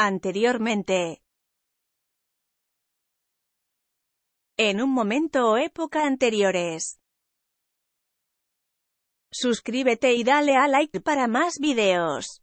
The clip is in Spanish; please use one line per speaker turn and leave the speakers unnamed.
anteriormente. En un momento o época anteriores. Suscríbete y dale a like para más videos.